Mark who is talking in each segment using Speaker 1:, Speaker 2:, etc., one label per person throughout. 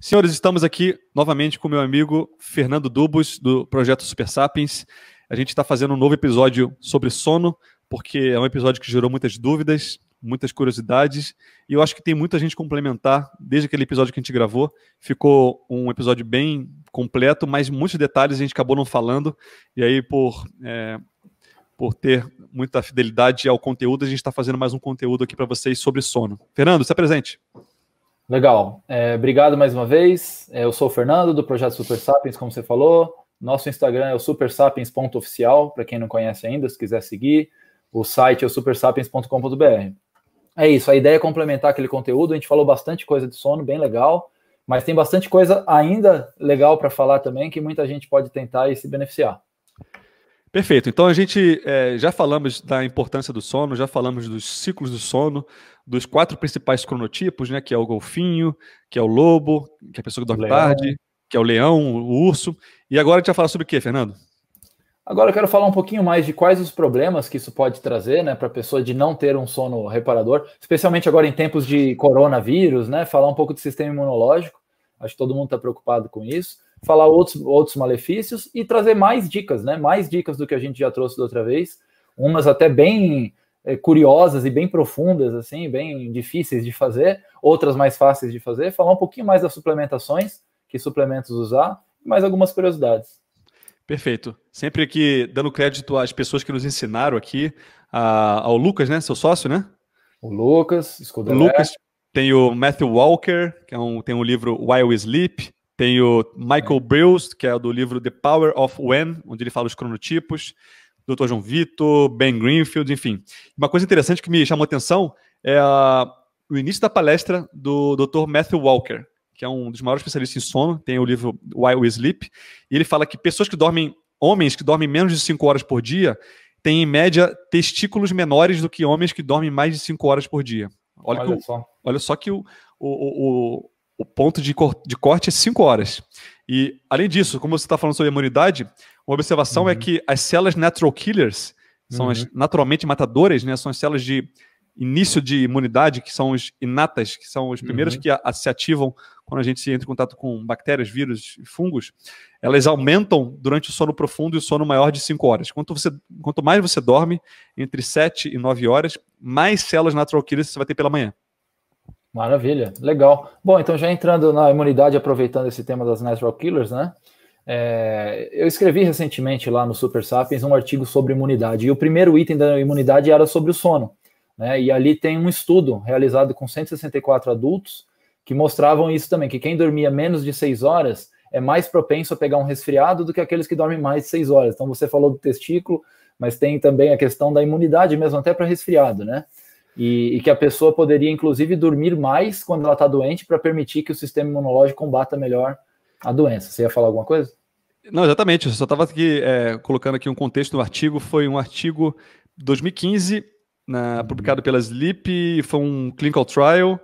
Speaker 1: Senhores, estamos aqui novamente com meu amigo Fernando Dubos, do projeto Super Sapiens. A gente está fazendo um novo episódio sobre sono, porque é um episódio que gerou muitas dúvidas, muitas curiosidades, e eu acho que tem muita gente complementar desde aquele episódio que a gente gravou. Ficou um episódio bem completo, mas muitos detalhes a gente acabou não falando, e aí por. É, por ter muita fidelidade ao conteúdo, a gente está fazendo mais
Speaker 2: um conteúdo aqui para vocês sobre sono.
Speaker 1: Fernando, está presente.
Speaker 2: Legal. É, obrigado mais uma vez. É, eu sou o Fernando, do projeto Super Sapiens, como você falou. Nosso Instagram é o supersapiens.oficial, para quem não conhece ainda, se quiser seguir. O site é o supersapiens.com.br. É isso, a ideia é complementar aquele conteúdo. A gente falou bastante coisa de sono, bem legal, mas tem bastante coisa ainda legal para falar também que muita gente pode tentar e se beneficiar.
Speaker 1: Perfeito. Então a gente é, já falamos da importância do sono, já falamos dos ciclos do sono, dos quatro principais cronotipos, né? Que é o golfinho, que é o lobo, que é a pessoa que dorme leão. tarde, que é o leão, o urso. E agora a gente vai falar sobre o que, Fernando?
Speaker 2: Agora eu quero falar um pouquinho mais de quais os problemas que isso pode trazer, né, para a pessoa de não ter um sono reparador, especialmente agora em tempos de coronavírus, né? Falar um pouco do sistema imunológico. Acho que todo mundo está preocupado com isso falar outros, outros malefícios e trazer mais dicas, né? Mais dicas do que a gente já trouxe da outra vez, umas até bem é, curiosas e bem profundas, assim, bem difíceis de fazer, outras mais fáceis de fazer, falar um pouquinho mais das suplementações, que suplementos usar, mais algumas curiosidades. Perfeito. Sempre
Speaker 1: aqui dando crédito às pessoas que nos ensinaram aqui, a, ao Lucas, né? Seu sócio, né?
Speaker 2: O Lucas, Escudelé. Lucas,
Speaker 1: tem o Matthew Walker, que é um, tem um livro While We Sleep, tem o Michael é. Brills, que é do livro The Power of When, onde ele fala os cronotipos. Dr. João Vitor, Ben Greenfield, enfim. Uma coisa interessante que me chamou a atenção é a, o início da palestra do Dr. Matthew Walker, que é um dos maiores especialistas em sono, tem o livro Why We Sleep, e ele fala que pessoas que dormem, homens que dormem menos de 5 horas por dia, têm em média testículos menores do que homens que dormem mais de 5 horas por dia. Olha, olha que, só. Olha só que o, o, o, o ponto de, de corte é 5 horas. E, além disso, como você está falando sobre imunidade, uma observação é uhum. é que as células natural killers, são uhum. as naturalmente matadoras, né? São as células de início de imunidade, que são os inatas, que são os primeiros uhum. que a, a, se ativam quando a gente se entra em contato com bactérias, vírus e fungos, elas aumentam durante o sono profundo e o sono maior de 5 horas. Quanto, você, quanto mais você dorme, entre 7 e 9 horas, mais células natural killers você vai ter pela manhã.
Speaker 2: Maravilha, legal. Bom, então já entrando na imunidade, aproveitando esse tema das natural killers, né? É, eu escrevi recentemente lá no Super Sapiens um artigo sobre imunidade, e o primeiro item da imunidade era sobre o sono. Né? E ali tem um estudo realizado com 164 adultos que mostravam isso também, que quem dormia menos de 6 horas é mais propenso a pegar um resfriado do que aqueles que dormem mais de 6 horas. Então você falou do testículo, mas tem também a questão da imunidade mesmo, até para resfriado, né? E, e, que a pessoa poderia, inclusive, dormir mais quando ela está doente para permitir que o sistema imunológico combata melhor a doença. Você ia falar alguma coisa?
Speaker 1: Não, exatamente. Eu só estava aqui é, colocando aqui um contexto do artigo. Foi um artigo 2015, na, uhum. publicado pela Sleep, foi um clinical trial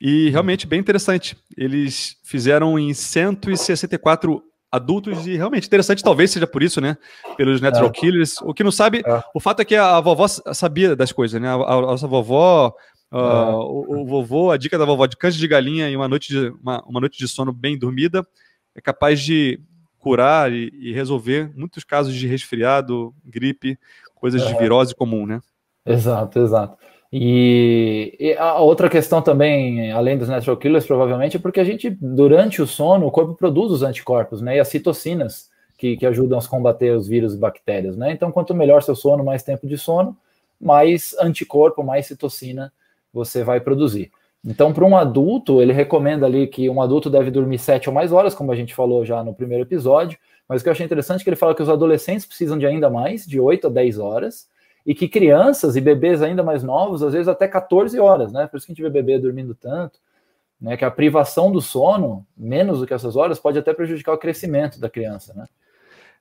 Speaker 1: e realmente bem interessante. Eles fizeram em 164 adultos e realmente interessante, talvez seja por isso, né? Pelos Natural é. Killers. O que não sabe, é. o fato é que a vovó sabia das coisas, né? A, a nossa vovó, ah, é. o, o, vovô, a dica da vovó de canja de galinha e uma noite de, uma, uma noite de sono bem dormida é capaz de curar e, e resolver muitos casos de resfriado, gripe, coisas de é. virose
Speaker 2: comum, né? Exato, exato. E, e, a outra questão também, além dos natural killers, provavelmente, é porque a gente, durante o sono, o corpo produz os anticorpos, né? E as citocinas que, que ajudam a combater os vírus e bactérias, né? Então, quanto melhor seu sono, mais tempo de sono, mais anticorpo, mais citocina você vai produzir. Então, para um adulto, ele recomenda ali que um adulto deve dormir sete ou mais horas, como a gente falou já no primeiro episódio. Mas o que eu achei interessante é que ele fala que os adolescentes precisam de ainda mais, de 8 a 10 horas e que crianças e bebês ainda mais novos, às vezes até 14 horas, né? Por isso que a gente vê bebê dormindo tanto, né? Que a privação do sono, menos do que essas horas, pode até prejudicar o crescimento da criança, né?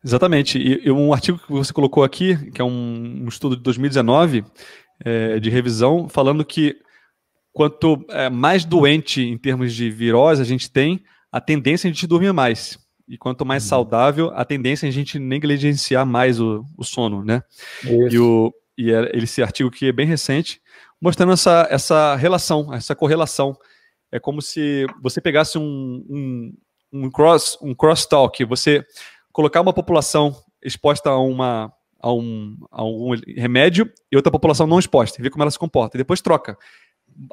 Speaker 1: Exatamente. E, um artigo que você colocou aqui, que é um, um estudo de 2019, é, de revisão, falando que quanto é, mais doente em termos de virose a gente tem, a tendência é a gente dormir mais. E quanto mais uhum. saudável, a tendência é a gente negligenciar mais o, o sono, né? Isso. E, o, e é esse artigo que é bem recente, mostrando essa, essa relação, essa correlação. É como se você pegasse um, um, um cross um crosstalk, você colocar uma população exposta a uma a um, a um remédio e outra população não exposta, e ver como ela se comporta. E depois troca.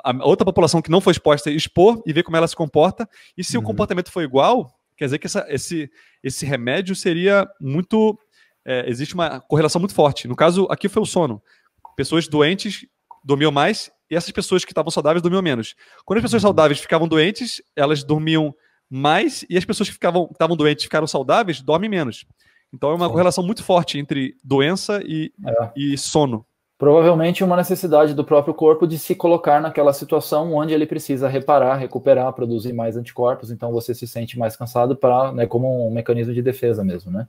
Speaker 1: A outra população que não foi exposta expor e ver como ela se comporta. E se uhum. o comportamento for igual, quer dizer que essa, esse, esse remédio seria muito. É, existe uma correlação muito forte. No caso, aqui foi o sono. Pessoas doentes dormiam mais e essas pessoas que estavam saudáveis dormiam menos. Quando as pessoas uhum. saudáveis ficavam doentes, elas dormiam mais e as pessoas que ficavam, estavam doentes ficaram saudáveis dormem menos. Então é uma correlação muito forte
Speaker 2: entre doença e, é. e sono. Provavelmente uma necessidade do próprio corpo de se colocar naquela situação onde ele precisa reparar, recuperar, produzir mais anticorpos, então você se sente mais cansado para, né, como um mecanismo de defesa mesmo, né?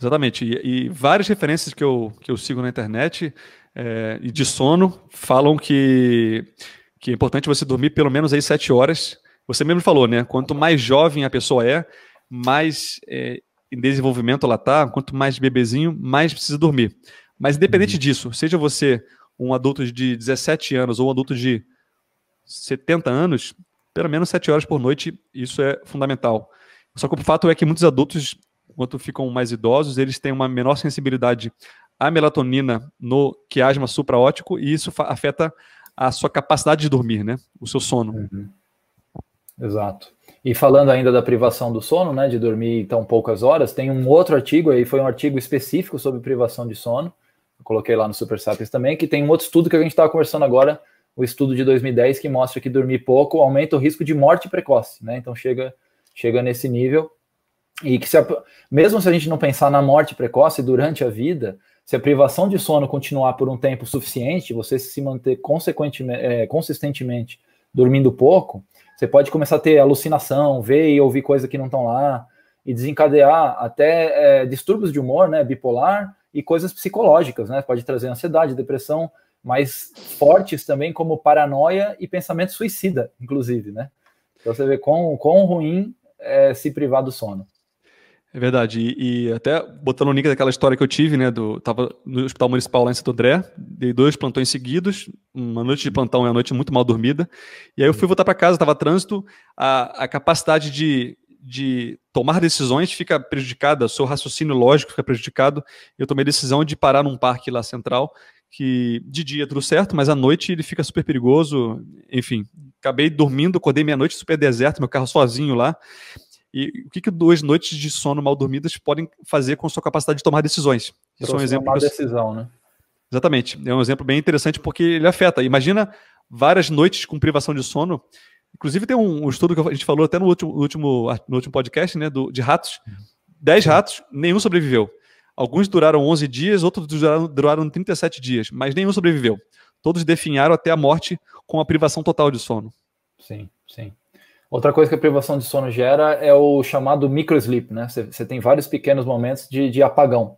Speaker 1: Exatamente. E, e, várias referências que eu, que eu sigo na internet é, de sono falam que, que é importante você dormir pelo menos aí sete horas. Você mesmo falou, né? Quanto mais jovem a pessoa é, mais é, em desenvolvimento ela está, quanto mais bebezinho, mais precisa dormir. Mas independente uhum. disso, seja você um adulto de 17 anos ou um adulto de 70 anos, pelo menos 7 horas por noite, isso é fundamental. Só que o fato é que muitos adultos, quanto ficam mais idosos, eles têm uma menor sensibilidade à melatonina no quiasma supraótico e isso afeta a sua capacidade de dormir, né? O seu sono. Uhum.
Speaker 2: Exato. E falando ainda da privação do sono, né, de dormir tão poucas horas, tem um outro artigo aí, foi um artigo específico sobre privação de sono, eu coloquei lá no Super Sapiens também, que tem um outro estudo que a gente estava conversando agora, o estudo de 2010, que mostra que dormir pouco aumenta o risco de morte precoce, né? Então chega, chega nesse nível. E que se a, mesmo se a gente não pensar na morte precoce durante a vida, se a privação de sono continuar por um tempo suficiente, você se manter consequentemente, é, consistentemente dormindo pouco, você pode começar a ter alucinação, ver e ouvir coisas que não estão lá, e desencadear até é, distúrbios de humor, né, bipolar, e coisas psicológicas, né? Pode trazer ansiedade, depressão, mas fortes também como paranoia e pensamento suicida, inclusive, né? Então você vê quão, quão ruim é se privar do sono.
Speaker 1: É verdade. E, e, até botando o link daquela história que eu tive, né? Do, tava no hospital municipal lá em Santo André, dei dois plantões seguidos, uma noite de plantão e uma noite muito mal dormida. E aí eu fui voltar para casa, tava trânsito, a, a capacidade de de tomar decisões fica prejudicada, seu raciocínio lógico fica prejudicado. Eu tomei a decisão de parar num parque lá central, que de dia tudo certo, mas à noite ele fica super perigoso. Enfim, acabei dormindo, acordei meia-noite super deserto, meu carro sozinho lá. E o que, que duas noites de sono mal dormidas podem fazer com sua capacidade de tomar decisões? Isso é um exemplo. Tomar decisão, né? Exatamente. É um exemplo bem interessante porque ele afeta. Imagina várias noites com privação de sono Inclusive, tem um, um, estudo que a gente falou até no último, no último, no último podcast, né? Do, de ratos. Uhum. Dez ratos, nenhum sobreviveu. Alguns duraram 11 dias, outros duraram, duraram 37 dias, mas nenhum sobreviveu. Todos definharam até a morte
Speaker 2: com a privação total de sono. Sim, sim. Outra coisa que a privação de sono gera é o chamado microsleep, né? Você tem vários pequenos momentos de, de, apagão,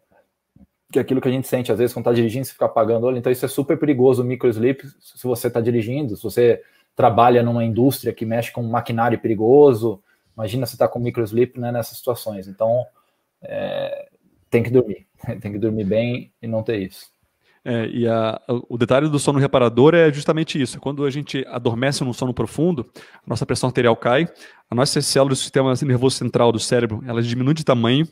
Speaker 2: que é aquilo que a gente sente às vezes quando está dirigindo, você fica apagando olho. Então isso é super perigoso, o microsleep, se você está dirigindo, se você trabalha numa indústria que mexe com um maquinário perigoso. Imagina você estar tá com microsleep né, nessas situações. Então, é, tem que dormir. tem que dormir bem e não ter isso.
Speaker 1: É, e a, o detalhe do sono reparador é justamente isso. Quando a gente adormece num sono profundo, a nossa pressão arterial cai, as nossas células do sistema nervoso central do cérebro elas diminuem de tamanho.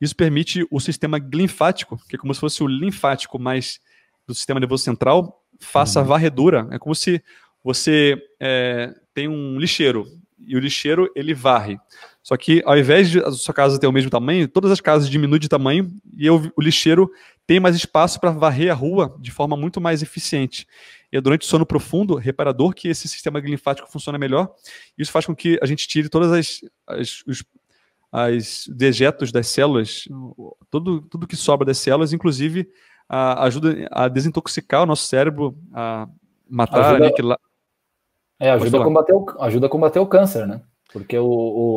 Speaker 1: Isso permite o sistema linfático, que é como se fosse o linfático mais do sistema nervoso central, faça uhum. varredura. É como se você é, tem um lixeiro e o lixeiro ele varre. Só que ao invés de a sua casa ter o mesmo tamanho, todas as casas diminuem de tamanho e o, o lixeiro tem mais espaço para varrer a rua de forma muito mais eficiente. E é durante o sono profundo, reparador, que esse sistema linfático funciona melhor. Isso faz com que a gente tire todas as, as os as dejetos das células, todo, tudo que sobra das células, inclusive a, ajuda a desintoxicar o nosso cérebro, a matar, ajuda, aniquilar.
Speaker 2: É, ajuda a, combater o, ajuda a combater o câncer, né? Porque o,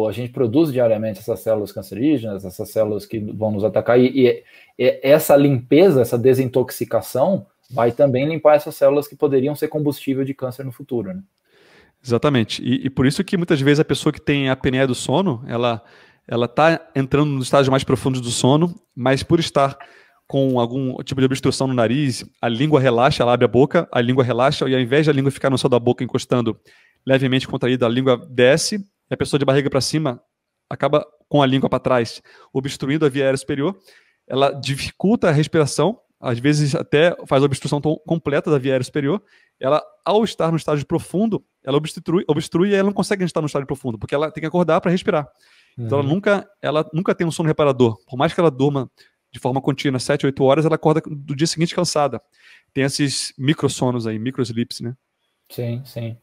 Speaker 2: o, a gente produz diariamente essas células cancerígenas, essas células que vão nos atacar, e, e, e essa limpeza, essa desintoxicação, vai também limpar essas células que poderiam ser combustível de câncer no futuro, né?
Speaker 1: Exatamente. E, e, por isso que muitas vezes a pessoa que tem a apneia do sono, ela ela está entrando nos estágios mais profundos do sono, mas por estar com algum tipo de obstrução no nariz, a língua relaxa, ela abre a boca, a língua relaxa, e ao invés da língua ficar no céu da boca encostando levemente contraída, a língua desce, e a pessoa de barriga para cima acaba com a língua para trás, obstruindo a via aérea superior, ela dificulta a respiração, às vezes até faz a obstrução completa da via aérea superior, ela, ao estar no estágio profundo, ela obstrui, obstrui e ela não consegue estar no estágio profundo, porque ela tem que acordar para respirar. Então uhum. ela nunca, ela nunca tem um sono reparador. Por mais que ela durma de forma contínua, 7, 8 horas, ela acorda do dia seguinte cansada. Tem esses microsonos aí, microslips, né?
Speaker 2: Sim, sim.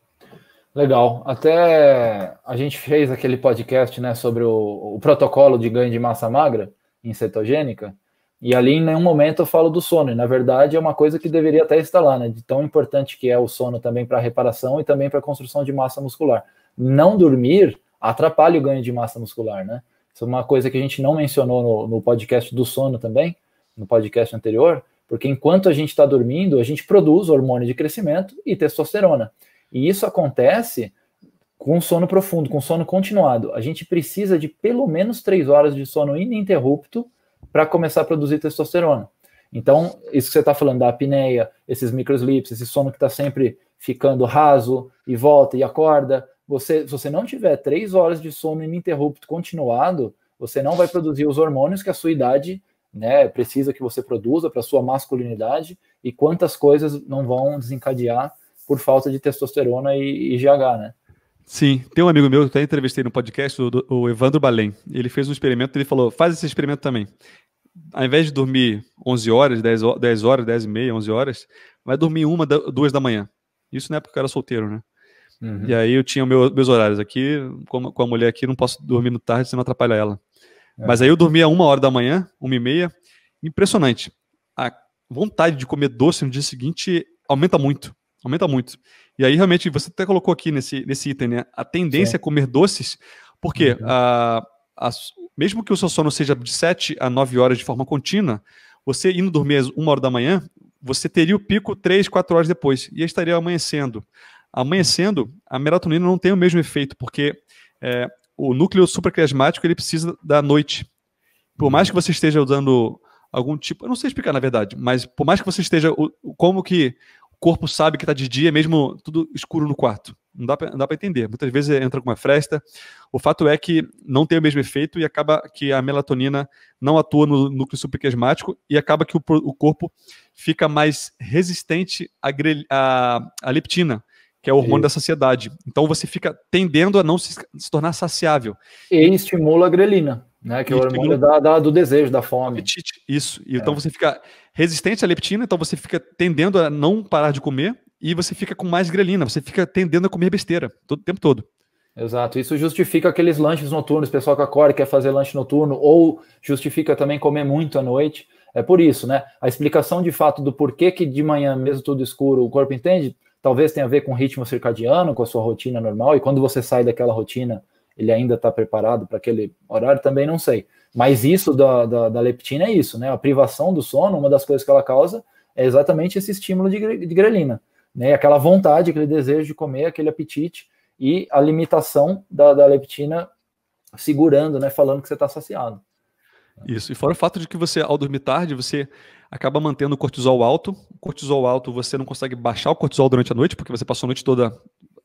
Speaker 2: Legal. Até a gente fez aquele podcast né, sobre o, o, protocolo de ganho de massa magra em cetogênica, e ali em nenhum momento eu falo do sono. E, na verdade, é uma coisa que deveria até estar lá, né? De tão importante que é o sono também para reparação e também para construção de massa muscular. Não dormir atrapalha o ganho de massa muscular, né? uma coisa que a gente não mencionou no, no podcast do sono também, no podcast anterior, porque enquanto a gente está dormindo, a gente produz hormônio de crescimento e testosterona. E isso acontece com sono profundo, com sono continuado. A gente precisa de pelo menos três horas de sono ininterrupto para começar a produzir testosterona. Então, isso que você está falando da apneia, esses microslips, esse sono que está sempre ficando raso e volta e acorda, você, se você não tiver três horas de sono ininterrupto continuado, você não vai produzir os hormônios que a sua idade né, precisa que você produza para sua masculinidade e quantas coisas não vão desencadear por falta de testosterona e, e GH, né?
Speaker 1: Sim, tem um amigo meu que até entrevistei no podcast, o, o Evandro Balém. Ele fez um experimento, ele falou, faz esse experimento também. Ao invés de dormir 11 horas, 10, 10 horas, 10 e meia, 11 horas, vai dormir uma, duas da manhã. Isso na época que eu era solteiro, né? Uhum. E aí eu tinha meu, meus horários aqui, com, com a mulher aqui, não posso dormir no tarde, senão atrapalha ela. É. Mas aí eu dormia uma hora da manhã, uma e meia. Impressionante. A vontade de comer doce no dia seguinte aumenta muito. Aumenta muito. E aí, realmente, você até colocou aqui nesse, nesse item, né? A tendência Sim. É comer doces, porque uhum. a, a, mesmo que o seu sono seja de 7 a 9 horas de forma contínua, você indo dormir às 1 hora da manhã, você teria o pico 3, 4 horas depois, e estaria amanhecendo. Amanhecendo, a melatonina não tem o mesmo efeito, porque é, o núcleo supraclasmático ele precisa da noite. Por mais que você esteja usando algum tipo, eu não sei explicar na verdade, mas por mais que você esteja, como que o corpo sabe que está de dia, mesmo tudo escuro no quarto. Não dá para entender. Muitas vezes entra com uma fresta. O fato é que não tem o mesmo efeito e acaba que a melatonina não atua no núcleo supraquiasmático e acaba que o, o corpo fica mais resistente à, à, à leptina, que é o hormônio Isso. da saciedade. Então você fica tendendo a não se, se tornar saciável.
Speaker 2: E estimula a grelina, né? Que e é o hormônio estimula... da, da, do desejo, da fome. Apetite. Isso. E é. Então você
Speaker 1: fica resistente à leptina, então você fica tendendo a não parar de comer e você fica com mais grelina, você fica tendendo a comer besteira todo o tempo todo.
Speaker 2: Exato, isso justifica aqueles lanches noturnos, pessoal que acorda quer fazer lanche noturno, ou justifica também comer muito à noite. É por isso, né? A explicação de fato do porquê que de manhã, mesmo tudo escuro, o corpo entende, talvez tenha a ver com o ritmo circadiano, com a sua rotina normal, e quando você sai daquela rotina, ele ainda está preparado para aquele horário, também não sei. Mas isso da, da, da, leptina é isso, né? A privação do sono, uma das coisas que ela causa é exatamente esse estímulo de, de grelina, né? Aquela vontade, aquele desejo de comer, aquele apetite e a limitação da, da leptina segurando, né? Falando que você está saciado.
Speaker 1: Isso. E fora o fato de que você, ao dormir tarde, você acaba mantendo o cortisol alto. O cortisol alto, você não consegue baixar o cortisol durante a noite, porque você passou a noite toda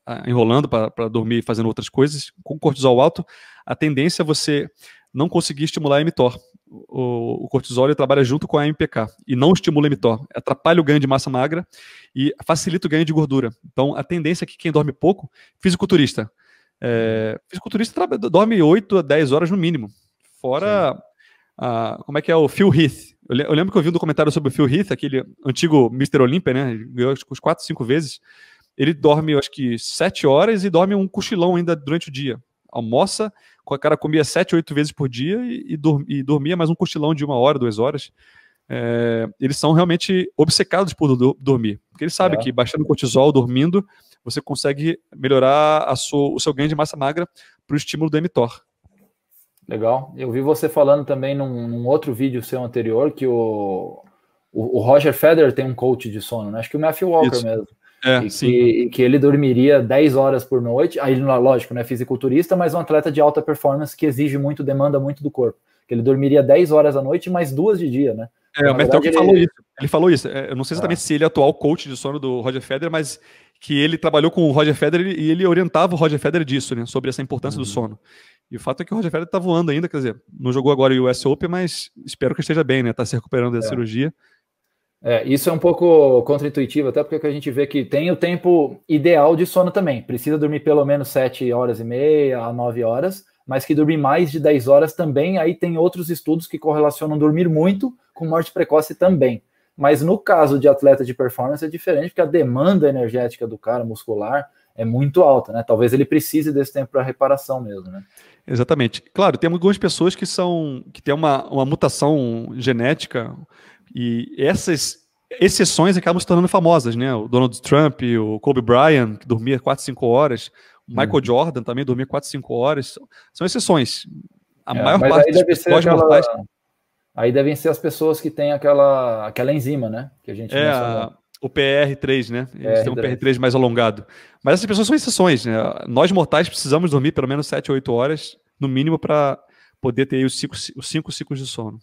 Speaker 1: ah, enrolando para dormir fazendo outras coisas. Com o cortisol alto, a tendência é você não conseguir estimular a mTOR. O, o cortisol ele trabalha junto com a MPK e não estimula a mTOR. Atrapalha o ganho de massa magra e facilita o ganho de gordura. Então, a tendência é que quem dorme pouco, fisiculturista. É, fisiculturista dorme 8 a 10 horas no mínimo. Fora... Sim Uh, como é que é o Phil Heath? Eu, eu, lembro que eu vi um documentário sobre o Phil Heath, aquele antigo Mr. Olympia, né? Ele ganhou acho, uns 4, 5 vezes. Ele dorme, acho que, 7 horas e dorme um cochilão ainda durante o dia. Almoça, o cara comia 7, 8 vezes por dia e, e dormia mais um cochilão de uma hora, duas horas. É, eles são realmente obcecados por do, dormir. Porque eles sabem é. que baixando cortisol, dormindo, você consegue melhorar o seu ganho de massa magra para o estímulo do mTOR.
Speaker 2: Legal. Eu vi você falando também num, num outro vídeo seu anterior que o, o, o, Roger Federer tem um coach de sono, né? Acho que o Matthew Walker Isso. mesmo. É, e, que, que, ele dormiria 10 horas por noite. Aí, lógico, não é fisiculturista, mas um atleta de alta performance que exige muito, demanda muito do corpo. Que ele dormiria 10 horas à noite, mais duas de dia, né? É, o Matthew ele... falou isso.
Speaker 1: Ele falou isso. É, eu não sei exatamente ah. se ele é atual coach de sono do Roger Federer, mas que ele trabalhou com o Roger Federer e ele orientava o Roger Federer disso, né? Sobre essa importância uhum. do sono. E o fato é que o Roger Federer tá voando ainda, quer dizer, não jogou agora o US Open, mas espero que esteja bem, né? Tá se recuperando da é. cirurgia.
Speaker 2: É, isso é um pouco contraintuitivo, até porque a gente vê é que tem o tempo ideal de sono também. Precisa dormir pelo menos 7 horas e meia a 9 horas, mas que dormir mais de 10 horas também. Aí tem outros estudos que correlacionam dormir muito com morte precoce também. Mas no caso de atleta de performance é diferente, porque a demanda energética do cara muscular é muito alta, né? Talvez ele precise desse tempo para reparação mesmo, né?
Speaker 1: Exatamente. Claro, tem algumas pessoas que são que têm uma, uma mutação genética e essas exceções acabam se tornando famosas, né? O Donald Trump, o Kobe Bryant, que dormia 4, 5 horas, o hum. Michael hum. Jordan também dormia 4, 5 horas. São exceções. A é, maior parte dos pós mortais.
Speaker 2: Aí devem ser as pessoas que têm aquela, aquela enzima, né? Que a gente é, mencionou.
Speaker 1: O PR3, né? Eles PR3. têm um PR3 mais alongado. Mas essas pessoas são exceções, né? Nós mortais precisamos dormir pelo menos 7, 8 horas, no mínimo, para poder ter os cinco, os cinco ciclos de sono.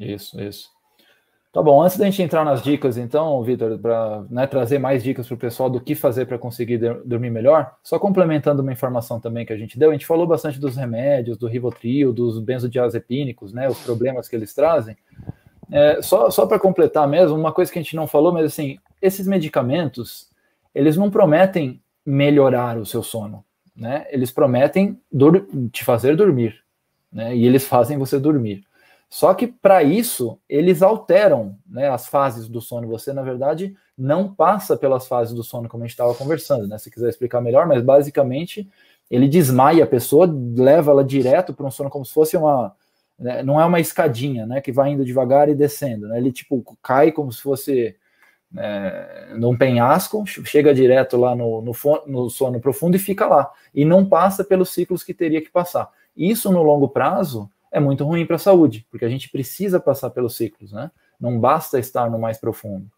Speaker 2: Isso, isso. Tá bom, antes da gente entrar nas dicas, então, Vitor, para né, trazer mais dicas para o pessoal do que fazer para conseguir dormir melhor, só complementando uma informação também que a gente deu, a gente falou bastante dos remédios, do Rivotril, dos benzodiazepínicos, né, os problemas que eles trazem, é, só só para completar mesmo, uma coisa que a gente não falou, mas assim, esses medicamentos, eles não prometem melhorar o seu sono, né? Eles prometem te fazer dormir, né? E eles fazem você dormir. Só que para isso, eles alteram né, as fases do sono. Você, na verdade, não passa pelas fases do sono, como a gente estava conversando, né? Se quiser explicar melhor, mas basicamente ele desmaia a pessoa, leva ela direto para um sono como se fosse uma, né, não é uma escadinha, né, que vai indo devagar e descendo, né, ele tipo cai como se fosse é, num penhasco, chega direto lá no, no, no, sono profundo e fica lá, e não passa pelos ciclos que teria que passar. Isso no longo prazo é muito ruim para a saúde, porque a gente precisa passar pelos ciclos, né? Não basta estar no mais profundo.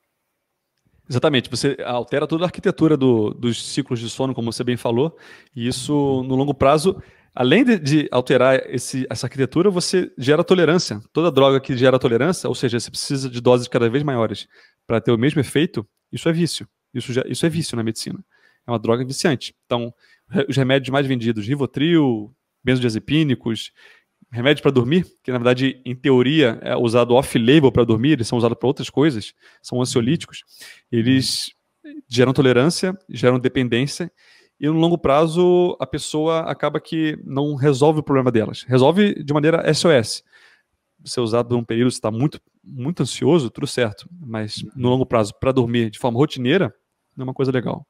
Speaker 1: Exatamente, você altera toda a arquitetura do, dos ciclos de sono, como você bem falou, e isso no longo prazo além de, de alterar esse, essa arquitetura, você gera tolerância. Toda droga que gera tolerância, ou seja, você precisa de doses cada vez maiores para ter o mesmo efeito, isso é vício. Isso, já, isso é vício na medicina. É uma droga viciante. Então, os remédios mais vendidos, Rivotril, benzodiazepínicos, remédios para dormir, que na verdade, em teoria, é usado off-label para dormir, eles são usados para outras coisas, são ansiolíticos, eles geram tolerância, geram dependência e no longo prazo a pessoa acaba que não resolve o problema delas. Resolve de maneira SOS. Ser usado por um período, você está muito, muito ansioso, tudo certo. Mas no longo prazo, para dormir de forma rotineira, não é uma coisa legal.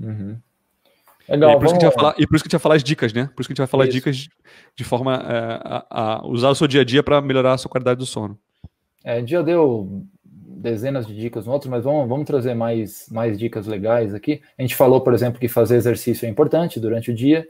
Speaker 2: Uhum. Legal, e, por isso que a falar,
Speaker 1: e por isso que a gente vai falar as dicas, né? Por isso que a gente vai falar as dicas de, de forma é, a, a, usar o seu dia a dia para melhorar a sua qualidade do sono.
Speaker 2: É, dia eu dei dezenas de dicas no outro, mas vamos, vamos trazer mais, mais dicas legais aqui. A gente falou, por exemplo, que fazer exercício é importante durante o dia,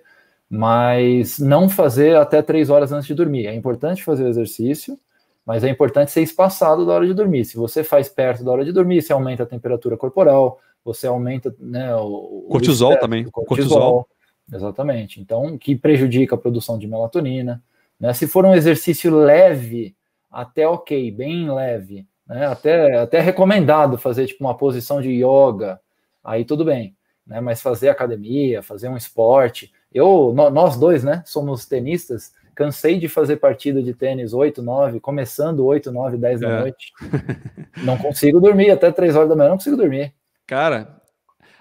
Speaker 2: mas não fazer até três horas antes de dormir. É importante fazer o exercício, mas é importante ser espaçado da hora de dormir. Se você faz perto da hora de dormir, você aumenta a temperatura corporal, você aumenta né, o, cortisol o também. Cortisol. cortisol. Exatamente. Então, que prejudica a produção de melatonina. Né? Se for um exercício leve, até ok, bem leve, né? Até, até recomendado fazer tipo uma posição de yoga, aí tudo bem, né? Mas fazer academia, fazer um esporte. Eu, no, nós dois, né, somos tenistas, cansei de fazer partida de tênis 8, 9, começando 8, 9, 10 da é. noite. Não consigo dormir, até 3 horas da manhã não consigo dormir.
Speaker 1: Cara,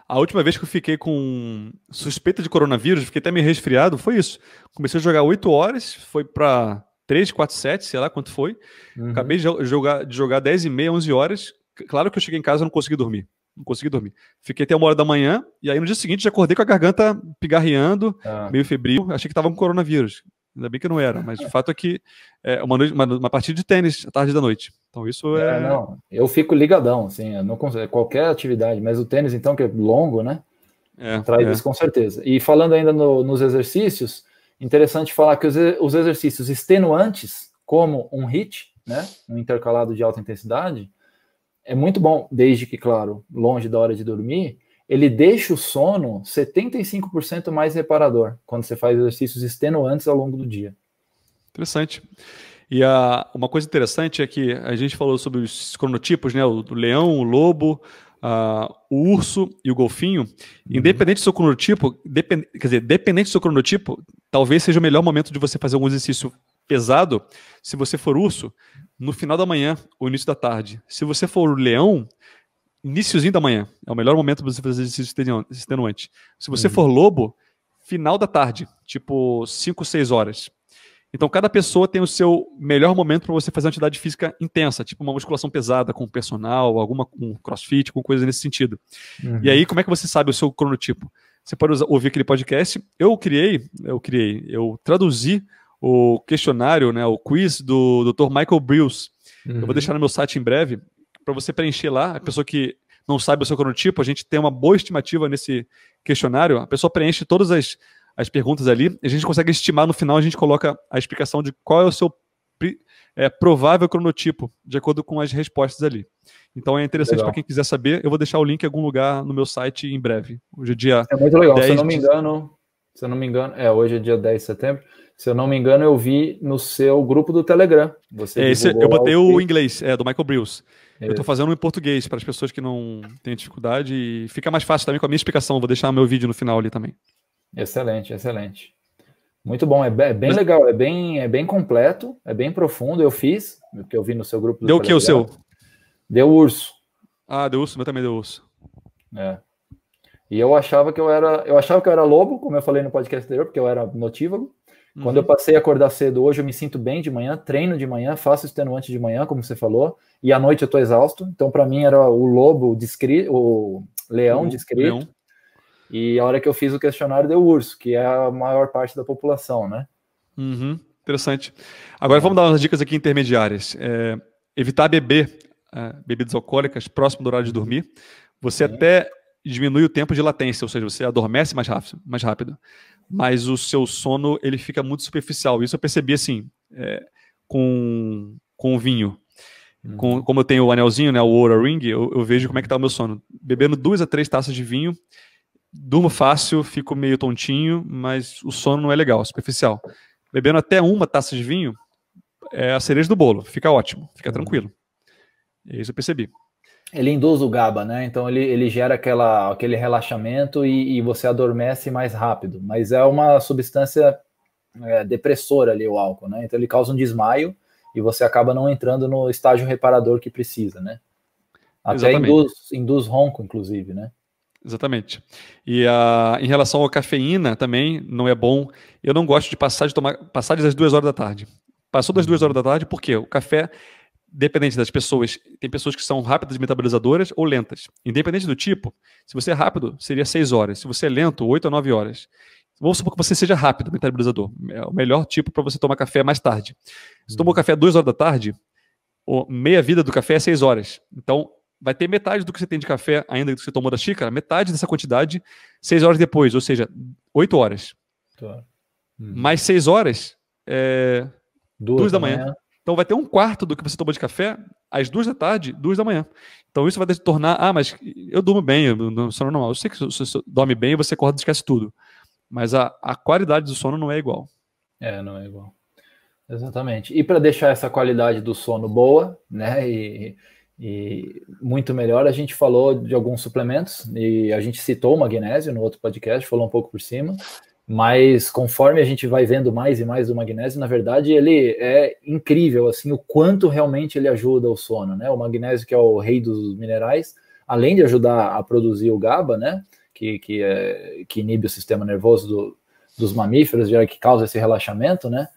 Speaker 1: a última vez que eu fiquei com suspeita de coronavírus, fiquei até meio resfriado, foi isso. Comecei a jogar 8 horas, foi para 3, 4, 7, sei lá quanto foi. Uhum. Acabei de jogar, de jogar 10 e meia, 11 horas. Claro que eu cheguei em casa e não consegui dormir. Não consegui dormir. Fiquei até uma hora da manhã, e aí no dia seguinte já acordei com a garganta pigarreando, ah. meio febril. Achei que estava com coronavírus. Ainda bem que não era, mas o fato é que é uma, noite, uma, uma, partida de tênis à tarde da noite. Então isso
Speaker 2: é. é... Não, eu fico ligadão, assim, não consigo, é qualquer atividade, mas o tênis, então, que é longo, né?
Speaker 1: É, traz é. isso com
Speaker 2: certeza. E falando ainda no, nos exercícios, Interessante falar que os exercícios extenuantes, como um HIT, né, um intercalado de alta intensidade, é muito bom, desde que, claro, longe da hora de dormir, ele deixa o sono 75% mais reparador quando você faz exercícios extenuantes ao longo do dia.
Speaker 1: Interessante. E a, uma coisa interessante é que a gente falou sobre os cronotipos, né? O, o leão, o lobo, Uh, o urso e o golfinho, uhum. independente do seu cronotipo, depend, quer dizer, dependente do seu cronotipo, talvez seja o melhor momento de você fazer algum exercício pesado, se você for urso, no final da manhã ou início da tarde. Se você for leão, iníciozinho da manhã, é o melhor momento para você fazer exercício extenuante. Se você uhum. for lobo, final da tarde, tipo 5, 6 horas. Então, cada pessoa tem o seu melhor momento para você fazer uma atividade física intensa, tipo uma musculação pesada com personal, alguma com crossfit, com coisa nesse sentido. Uhum. E aí, uhum. como é que você sabe o seu cronotipo? Você pode usar, ouvir aquele podcast. Eu criei, eu criei, eu traduzi o questionário, né, o quiz do Dr. Michael Brews. Uhum. Eu vou uhum. deixar no meu site em breve para você preencher lá. A pessoa que não sabe o seu cronotipo, a gente tem uma boa estimativa nesse questionário. A pessoa preenche todas as as perguntas ali, a gente consegue estimar no final, a gente coloca a explicação de qual é o seu é, provável cronotipo, de acordo com as
Speaker 2: respostas ali. Então é interessante para quem
Speaker 1: quiser saber, eu vou deixar o link em algum lugar no meu site em breve. Hoje é dia. É muito legal, se eu não me
Speaker 2: engano. Se eu não me engano, é hoje é dia 10 de setembro. Se eu não me engano, eu vi no seu grupo do Telegram. Você é, esse, eu botei o
Speaker 1: inglês, é, do Michael Brews. É. Eu estou fazendo em português para as pessoas que não têm dificuldade. E fica mais fácil também com a minha explicação. Vou deixar meu vídeo no final ali também.
Speaker 2: Excelente, excelente. Muito bom, é, é bem legal, é bem, é bem completo, é bem profundo. Eu fiz, porque eu vi no seu grupo. deu o que o seu?
Speaker 1: Deu urso. Ah, deu urso, mas também deu urso. É.
Speaker 2: E eu achava que eu era, eu achava que eu era lobo, como eu falei no podcast anterior, porque eu era notívago. Uhum. Quando eu uhum. passei a acordar cedo hoje, eu me sinto bem de manhã, treino de manhã, faço extenuante de manhã, como você falou, e à noite eu tô exausto. Então, para mim, era o lobo descrito, o leão descrito. Leão. E a hora que eu fiz o questionário deu urso, que é a maior parte da população, né?
Speaker 1: Uhum, interessante. Agora vamos dar umas dicas aqui intermediárias. É, evitar beber é, bebidas alcoólicas próximo do horário de dormir. Você Sim. até diminui o tempo de latência, ou seja, você adormece mais rápido, mais rápido. Mas o seu sono ele fica muito superficial. Isso eu percebi assim é, com com o vinho. Uhum. Com, como eu tenho o anelzinho, né, o Oura Ring, eu, eu vejo como é que está o meu sono. Bebendo duas a três taças de vinho, durmo fácil, fico meio tontinho, mas o sono não é legal, superficial. Bebendo até uma taça de vinho é a cereja do bolo, fica ótimo, fica uhum. tranquilo.
Speaker 2: É isso eu percebi. Ele induz o GABA, né? Então ele, ele gera aquela, aquele relaxamento e, e você adormece mais rápido. Mas é uma substância é, depressora ali, o álcool, né? Então ele causa um desmaio e você acaba não entrando no estágio reparador que precisa, né? Até induz, induz ronco, inclusive, né?
Speaker 1: Exatamente. E uh, em relação à cafeína também, não é bom. Eu não gosto de passar de tomar passar das duas horas da tarde. Passou das duas uhum. horas da tarde, por quê? O café, dependente das pessoas, tem pessoas que são rápidas metabolizadoras ou lentas. Independente do tipo, se você é rápido, seria seis horas. Se você é lento, oito a nove horas. Vamos supor que você seja rápido, metabolizador. É o melhor tipo para você tomar café mais tarde. Se tomou uhum. café às duas horas da tarde, meia vida do café é seis horas. Então, vai ter metade do que você tem de café, ainda que você tomou da xícara, metade dessa quantidade, seis horas depois, ou seja, oito horas. Tá. Hum. Mais seis horas, é, duas, duas da manhã. manhã. Então vai ter um quarto do que você tomou de café às duas da tarde, duas da manhã. Então isso vai te tornar, ah, mas eu durmo bem, eu não sono normal. Eu sei que se você dorme bem, você acorda e esquece tudo. Mas a, a qualidade do sono não é igual.
Speaker 2: É, não é igual. Exatamente. E para deixar essa qualidade do sono boa, né, e, e muito melhor. A gente falou de alguns suplementos e a gente citou o magnésio no outro podcast, falou um pouco por cima, mas conforme a gente vai vendo mais e mais do magnésio, na verdade ele é incrível assim o quanto realmente ele ajuda o sono, né? O magnésio que é o rei dos minerais, além de ajudar a produzir o GABA, né? Que, que, é, que inibe o sistema nervoso do, dos mamíferos, já que causa esse relaxamento, né?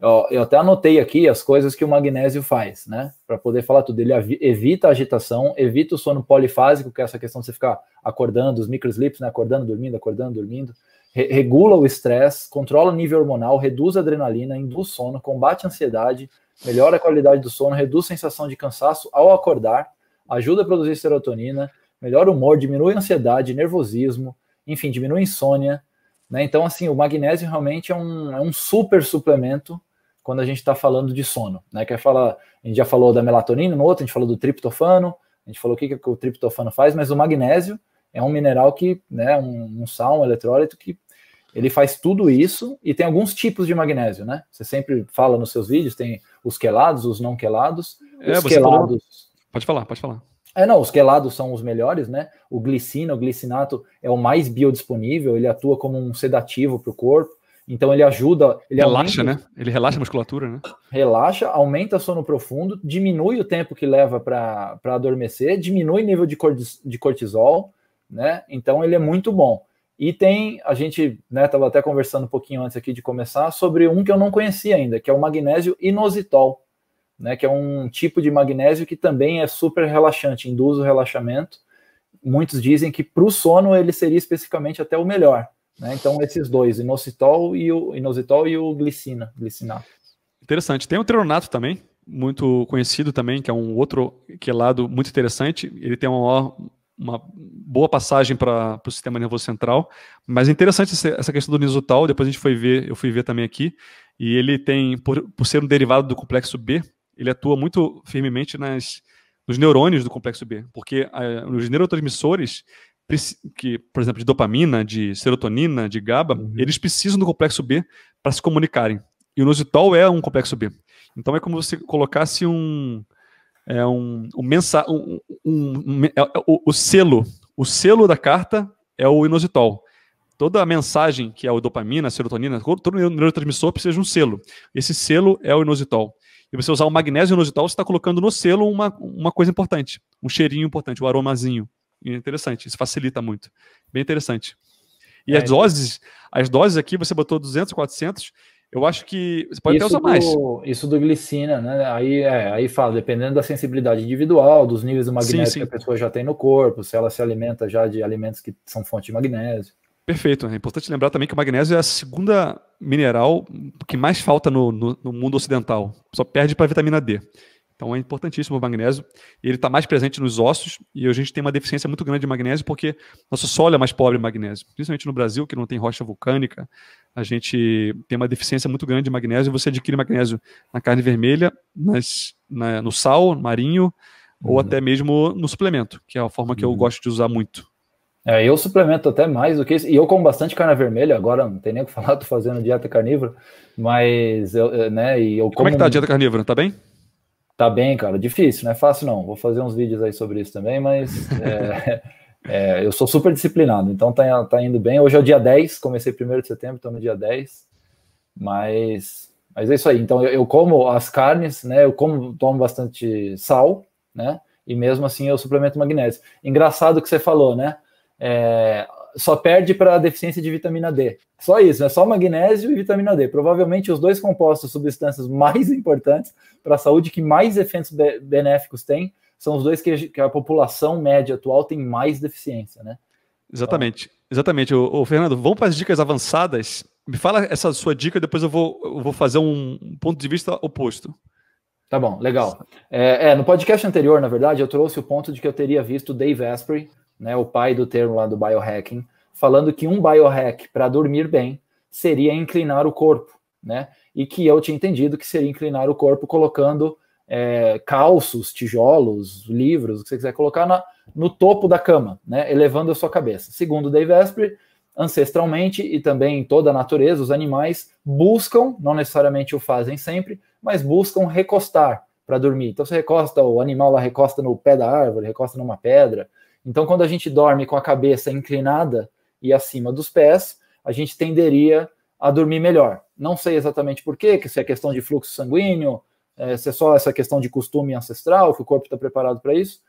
Speaker 2: Ó, eu até anotei aqui as coisas que o magnésio faz, né? Para poder falar tudo. Ele evita a agitação, evita o sono polifásico, que é essa questão de você ficar acordando, os microslips, né? Acordando, dormindo, acordando, dormindo. Re regula o estresse, controla o nível hormonal, reduz a adrenalina, induz sono, combate a ansiedade, melhora a qualidade do sono, reduz a sensação de cansaço ao acordar, ajuda a produzir serotonina, melhora o humor, diminui a ansiedade, nervosismo, enfim, diminui a insônia. Né? Então, assim, o magnésio realmente é um, é um super suplemento quando a gente está falando de sono, né? Quer falar, a gente já falou da melatonina, no outro a gente falou do triptofano, a gente falou o que, que o triptofano faz, mas o magnésio é um mineral que, né, um, um sal, um eletrólito que ele faz tudo isso e tem alguns tipos de magnésio, né? Você sempre fala nos seus vídeos, tem os quelados, os não quelados, é, os quelados. Falou... Pode falar, pode falar. É, não, os quelados são os melhores, né? O glicina, o glicinato é o mais biodisponível, ele atua como um sedativo para o corpo. Então ele ajuda. Ele relaxa, aumenta, né?
Speaker 1: Ele relaxa a musculatura, né?
Speaker 2: Relaxa, aumenta sono profundo, diminui o tempo que leva para adormecer, diminui o nível de, de cortisol, né? Então ele é muito bom. E tem, a gente estava né, até conversando um pouquinho antes aqui de começar, sobre um que eu não conhecia ainda, que é o magnésio inositol, né, que é um tipo de magnésio que também é super relaxante, induz o relaxamento. Muitos dizem que para o sono ele seria especificamente até o melhor, né? Então, esses dois, inositol e o inositol e o glicina, glicinato.
Speaker 1: Interessante. Tem o trionato também, muito conhecido também, que é um outro que é lado muito interessante. Ele tem uma, uma boa passagem para o sistema nervoso central. Mas é interessante essa questão do inositol depois a gente foi ver, eu fui ver também aqui. E ele tem, por, por ser um derivado do complexo B, ele atua muito firmemente nas, nos neurônios do complexo B, porque a, eh, os neurotransmissores que, por exemplo, de dopamina, de serotonina, de GABA, uhum. eles precisam do complexo B para se comunicarem. E o inositol é um complexo B. Então é como se você colocasse um é um, um, mensa, um, um é, o, o, selo, o selo da carta é o inositol. Toda a mensagem que é o dopamina, a serotonina, todo, neurotransmissor precisa de um selo. Esse selo é o inositol. E você usar o magnésio inositol, você está colocando no selo uma, uma coisa importante, um cheirinho importante, um aromazinho. E é interessante, isso facilita muito. Bem interessante.
Speaker 2: E é, as então. doses,
Speaker 1: as doses aqui você botou 200, 400, eu acho que você pode até usar mais.
Speaker 2: isso do glicina, né? Aí, é, aí fala, dependendo da sensibilidade individual, dos níveis de magnésio sim, sim. que a pessoa já tem no corpo, se ela se alimenta já de alimentos que são fonte de magnésio.
Speaker 1: Perfeito. É importante lembrar também que o magnésio é a segunda mineral que mais falta no, no, no mundo ocidental. Só perde para a vitamina D. Então é importantíssimo o magnésio. Ele está mais presente nos ossos e a gente tem uma deficiência muito grande de magnésio porque nosso solo é mais pobre em magnésio. Principalmente no Brasil, que não tem rocha vulcânica, a gente tem uma deficiência muito grande de magnésio. Você adquire magnésio na carne vermelha, nas, na, no sal, marinho, uhum. ou
Speaker 2: até mesmo no suplemento, que é a forma que uhum. eu gosto de usar muito. É, eu suplemento até mais do que isso. E eu como bastante carne vermelha, agora não tem nem o que falar, tô fazendo dieta carnívora, mas eu, eh, né, e eu como... Como é que tá a dieta
Speaker 1: carnívora, tá bem?
Speaker 2: Tá bem, cara. Difícil, não é fácil não. Vou fazer uns vídeos aí sobre isso também, mas é, é, eu sou super disciplinado, então tá, tá indo bem. Hoje é o dia 10, comecei 1 de setembro, estou no dia 10. Mas, mas é isso aí. Então eu, eu como as carnes, né? Eu como, tomo bastante sal, né? E mesmo assim eu suplemento magnésio. Engraçado que você falou, né? É, só perde para a deficiência de vitamina D. Só isso, é só magnésio e vitamina D. Provavelmente os dois compostos, substâncias mais importantes para a saúde, que mais efeitos benéficos tem, são os dois que, a população média atual tem mais deficiência, né?
Speaker 1: Exatamente, então... exatamente. Ô, ô, Fernando, vamos para as dicas avançadas. Me fala essa sua dica, depois eu vou, eu vou fazer um
Speaker 2: ponto de vista oposto. Tá bom, legal. É, é, no podcast anterior, na verdade, eu trouxe o ponto de que eu teria visto Dave Asprey né, o pai do termo lá do biohacking, falando que um biohack para dormir bem seria inclinar o corpo, né? E que eu tinha entendido que seria inclinar o corpo colocando é, calços, tijolos, livros, o que você quiser colocar na, no topo da cama, né? Elevando a sua cabeça. Segundo Dave Asprey, ancestralmente e também em toda a natureza, os animais buscam, não necessariamente o fazem sempre, mas buscam recostar para dormir. Então você recosta, o animal lá recosta no pé da árvore, recosta numa pedra, então, quando a gente dorme com a cabeça inclinada e acima dos pés, a gente tenderia a dormir melhor. Não sei exatamente por quê, que se é questão de fluxo sanguíneo, é, se é só essa questão de costume ancestral, que o corpo está preparado para isso.